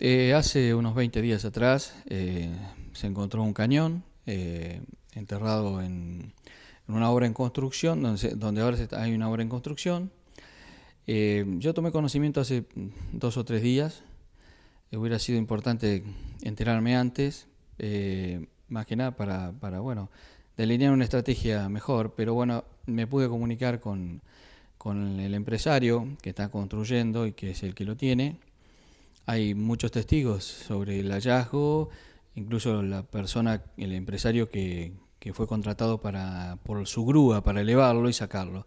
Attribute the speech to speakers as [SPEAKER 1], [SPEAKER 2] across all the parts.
[SPEAKER 1] Eh, hace unos 20 días atrás eh, se encontró un cañón eh, enterrado en, una obra en construcción, donde, ahora hay una obra en construcción. yo tomé conocimiento hace dos o tres días, hubiera sido importante enterarme antes, más que nada para, bueno, delinear una estrategia mejor, pero bueno, me pude comunicar con, con el empresario que está construyendo y que es el que lo tiene. Hay muchos testigos sobre el hallazgo, incluso la persona, el empresario que, fue contratado para, por su grúa para elevarlo y sacarlo.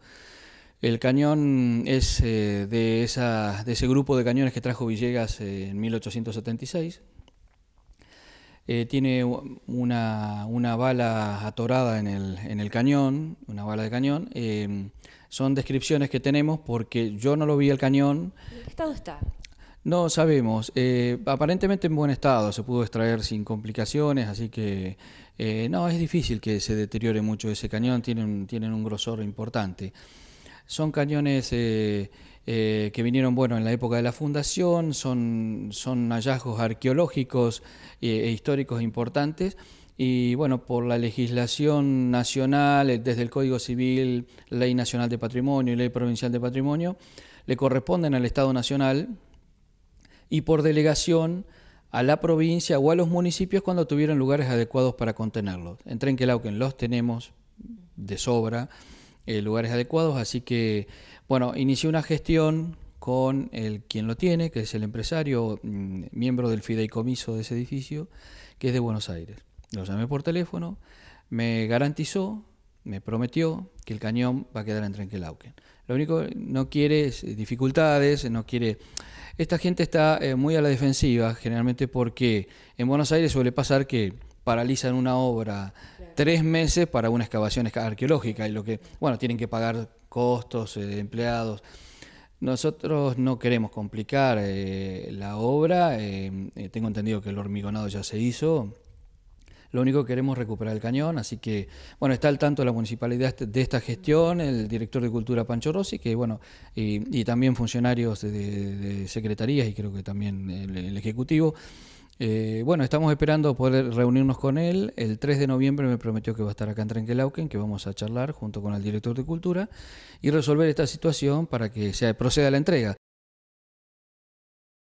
[SPEAKER 1] El cañón es eh, de, esa, ese grupo de cañones que trajo Villegas eh, en 1876. Eh, tiene una, bala atorada en el, cañón, una bala de cañón. son descripciones que tenemos porque yo no lo vi el cañón. ¿En qué estado está? No sabemos. Eh, aparentemente en buen estado, se pudo extraer sin complicaciones, así que eh, no, es difícil que se deteriore mucho ese cañón, tienen, tienen un grosor importante. Son cañones eh, que vinieron bueno, en la época de la fundación, son, son hallazgos arqueológicos e históricos importantes. Y bueno, por la legislación nacional, desde el Código Civil, Ley Nacional de Patrimonio y Ley Provincial de Patrimonio, le corresponden al Estado Nacional y por delegación a la provincia o a los municipios cuando tuvieran lugares adecuados para contenerlos. En Trenquelauquen los tenemos de sobra, eh, lugares adecuados, así que, bueno, inicié una gestión con el quien lo tiene, que es el empresario, mm, miembro del fideicomiso de ese edificio, que es de Buenos Aires. Lo llamé por teléfono, me garantizó, me prometió que el cañón va a quedar en Trenquelauquen. Lo único, no quiere dificultades, no quiere esta gente está eh, muy a la defensiva, generalmente porque en Buenos Aires suele pasar que paralizan una obra tres meses para una excavación arqueológica y lo que, bueno, tienen que pagar costos, eh, de empleados. Nosotros no queremos complicar eh, la obra, tengo entendido que el hormigonado ya se hizo, lo único que queremos es recuperar el cañón, así que, bueno, está al tanto la municipalidad de este, esta gestión, el director de Cultura Pancho Rossi, que, bueno, y, también funcionarios de, secretarías y creo que también el, Ejecutivo. Eh, bueno, estamos esperando poder reunirnos con él. El 3 de noviembre me prometió que va a estar acá en Trenquelauquen, que vamos a charlar junto con el director de Cultura y resolver esta situación para que se proceda a la entrega.